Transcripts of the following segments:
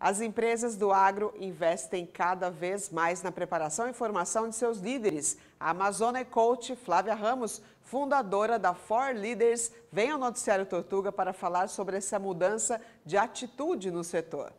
As empresas do agro investem cada vez mais na preparação e formação de seus líderes. A Amazônia Coach Flávia Ramos, fundadora da For Leaders, vem ao Noticiário Tortuga para falar sobre essa mudança de atitude no setor.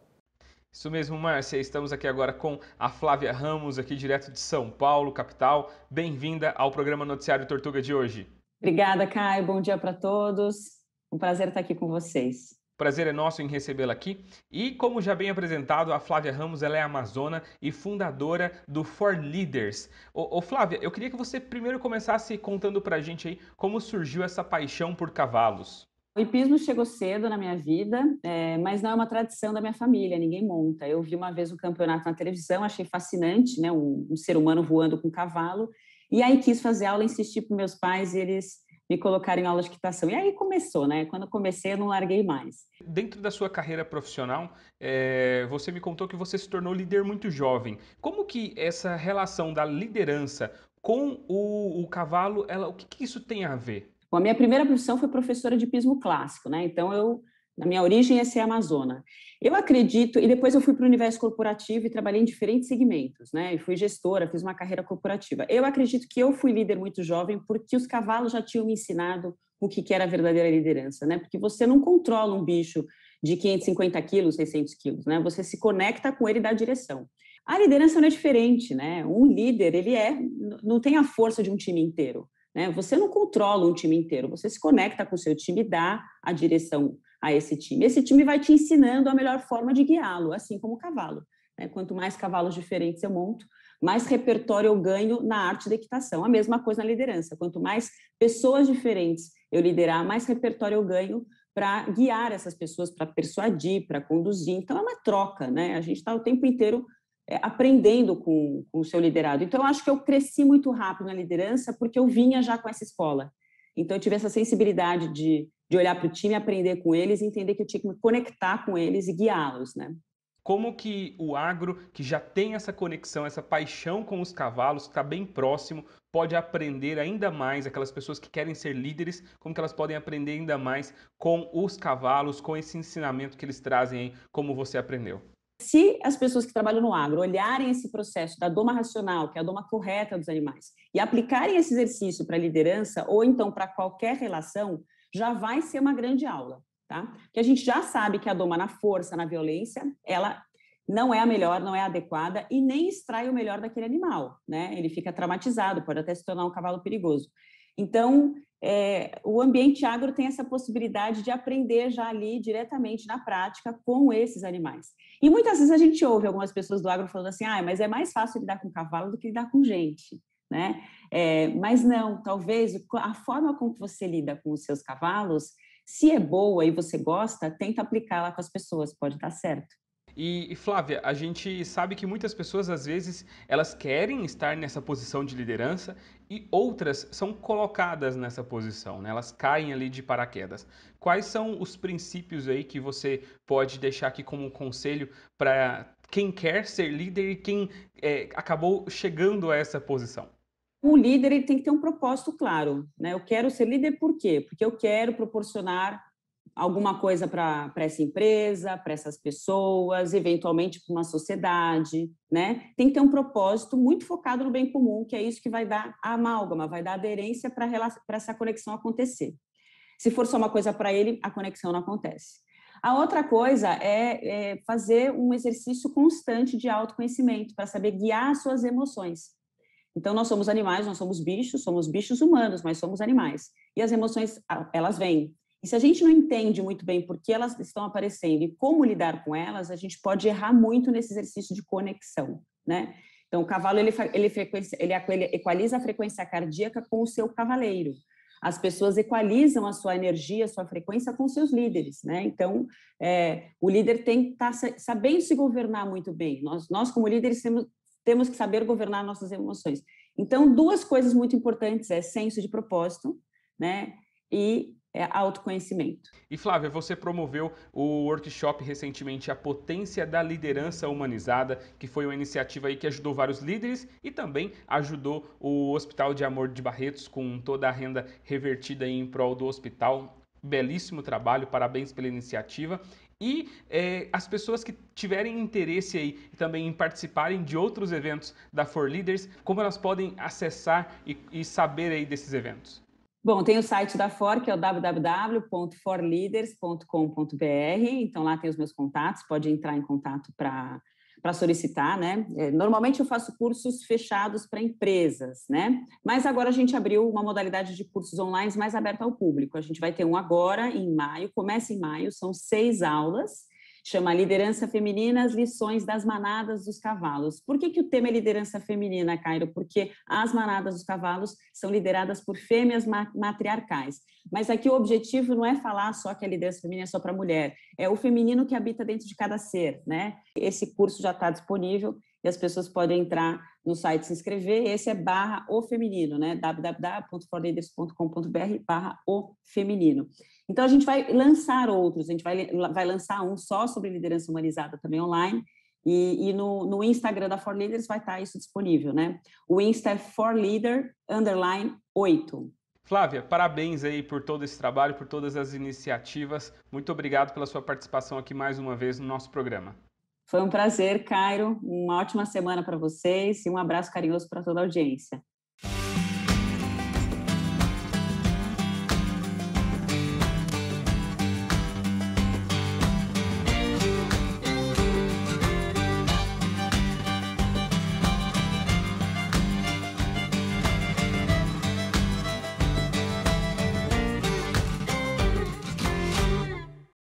Isso mesmo, Márcia. Estamos aqui agora com a Flávia Ramos, aqui direto de São Paulo, capital. Bem-vinda ao programa Noticiário Tortuga de hoje. Obrigada, Caio. Bom dia para todos. Um prazer estar aqui com vocês. Prazer é nosso em recebê-la aqui. E como já bem apresentado, a Flávia Ramos ela é amazona e fundadora do For Leaders. Ô, ô Flávia, eu queria que você primeiro começasse contando para a gente aí como surgiu essa paixão por cavalos. O hipismo chegou cedo na minha vida, é, mas não é uma tradição da minha família, ninguém monta. Eu vi uma vez um campeonato na televisão, achei fascinante, né? Um, um ser humano voando com um cavalo. E aí quis fazer aula, insisti para meus pais e eles me colocaram em aula de equitação. E aí começou, né? Quando comecei, eu não larguei mais. Dentro da sua carreira profissional, é, você me contou que você se tornou líder muito jovem. Como que essa relação da liderança com o, o cavalo, ela, o que, que isso tem a ver? Bom, a minha primeira profissão foi professora de pismo clássico, né? Então eu na minha origem é ser amazona. Eu acredito, e depois eu fui para o universo corporativo e trabalhei em diferentes segmentos, né? E fui gestora, fiz uma carreira corporativa. Eu acredito que eu fui líder muito jovem porque os cavalos já tinham me ensinado o que era a verdadeira liderança, né? Porque você não controla um bicho de 550 quilos, 600 quilos, né? Você se conecta com ele e dá direção. A liderança não é diferente, né? Um líder, ele é, não tem a força de um time inteiro, né? Você não controla um time inteiro, você se conecta com o seu time, e dá a direção a esse time. Esse time vai te ensinando a melhor forma de guiá-lo, assim como o cavalo. Né? Quanto mais cavalos diferentes eu monto, mais repertório eu ganho na arte da equitação. A mesma coisa na liderança. Quanto mais pessoas diferentes eu liderar, mais repertório eu ganho para guiar essas pessoas, para persuadir, para conduzir. Então, é uma troca, né? A gente está o tempo inteiro é, aprendendo com, com o seu liderado. Então, eu acho que eu cresci muito rápido na liderança porque eu vinha já com essa escola. Então, eu tive essa sensibilidade de de olhar para o time, aprender com eles, entender que eu tinha que me conectar com eles e guiá-los, né? Como que o agro, que já tem essa conexão, essa paixão com os cavalos, que está bem próximo, pode aprender ainda mais, aquelas pessoas que querem ser líderes, como que elas podem aprender ainda mais com os cavalos, com esse ensinamento que eles trazem, hein? como você aprendeu? Se as pessoas que trabalham no agro olharem esse processo da doma racional, que é a doma correta dos animais, e aplicarem esse exercício para a liderança ou então para qualquer relação, já vai ser uma grande aula, tá? Que a gente já sabe que a doma na força, na violência, ela não é a melhor, não é adequada e nem extrai o melhor daquele animal, né? Ele fica traumatizado, pode até se tornar um cavalo perigoso. Então, é, o ambiente agro tem essa possibilidade de aprender já ali diretamente na prática com esses animais. E muitas vezes a gente ouve algumas pessoas do agro falando assim, ah, mas é mais fácil lidar com cavalo do que lidar com gente né? É, mas não, talvez a forma com que você lida com os seus cavalos, se é boa e você gosta, tenta aplicá-la com as pessoas, pode dar certo. E, Flávia, a gente sabe que muitas pessoas às vezes elas querem estar nessa posição de liderança e outras são colocadas nessa posição, né? elas caem ali de paraquedas. Quais são os princípios aí que você pode deixar aqui como conselho para quem quer ser líder e quem é, acabou chegando a essa posição? o líder ele tem que ter um propósito claro. Né? Eu quero ser líder por quê? Porque eu quero proporcionar alguma coisa para essa empresa, para essas pessoas, eventualmente para uma sociedade, né? Tem que ter um propósito muito focado no bem comum, que é isso que vai dar a amálgama, vai dar aderência para essa conexão acontecer. Se for só uma coisa para ele, a conexão não acontece. A outra coisa é, é fazer um exercício constante de autoconhecimento para saber guiar as suas emoções. Então, nós somos animais, nós somos bichos, somos bichos humanos, mas somos animais. E as emoções, elas vêm. E se a gente não entende muito bem por que elas estão aparecendo e como lidar com elas, a gente pode errar muito nesse exercício de conexão, né? Então, o cavalo, ele, ele, ele equaliza a frequência cardíaca com o seu cavaleiro. As pessoas equalizam a sua energia, a sua frequência com seus líderes, né? Então, é, o líder tem que estar tá sabendo se governar muito bem. Nós, nós como líderes, temos, temos que saber governar nossas emoções. Então, duas coisas muito importantes é senso de propósito, né? E é autoconhecimento. E Flávia, você promoveu o workshop recentemente A Potência da Liderança Humanizada, que foi uma iniciativa aí que ajudou vários líderes e também ajudou o Hospital de Amor de Barretos com toda a renda revertida em prol do hospital. Belíssimo trabalho, parabéns pela iniciativa. E é, as pessoas que tiverem interesse aí também em participarem de outros eventos da For Leaders, como elas podem acessar e, e saber aí desses eventos? Bom, tem o site da FOR, que é o www.forleaders.com.br. Então, lá tem os meus contatos, pode entrar em contato para para solicitar, né? É, normalmente eu faço cursos fechados para empresas, né? Mas agora a gente abriu uma modalidade de cursos online mais aberta ao público. A gente vai ter um agora em maio, começa em maio, são seis aulas chama Liderança Feminina, as lições das manadas dos cavalos. Por que, que o tema é liderança feminina, Cairo? Porque as manadas dos cavalos são lideradas por fêmeas matriarcais. Mas aqui o objetivo não é falar só que a liderança feminina é só para mulher, é o feminino que habita dentro de cada ser, né? Esse curso já está disponível e as pessoas podem entrar no site se inscrever, esse é barra o feminino, né? www.forleaders.com.br barra o feminino. Então, a gente vai lançar outros, a gente vai, vai lançar um só sobre liderança humanizada também online, e, e no, no, Instagram da For Leaders vai estar tá isso disponível, né? O Insta é forleader, underline 8. Flávia, parabéns aí por todo esse trabalho, por todas as iniciativas. Muito obrigado pela sua participação aqui mais uma vez no nosso programa. Foi um prazer, Cairo. Uma ótima semana para vocês e um abraço carinhoso para toda a audiência.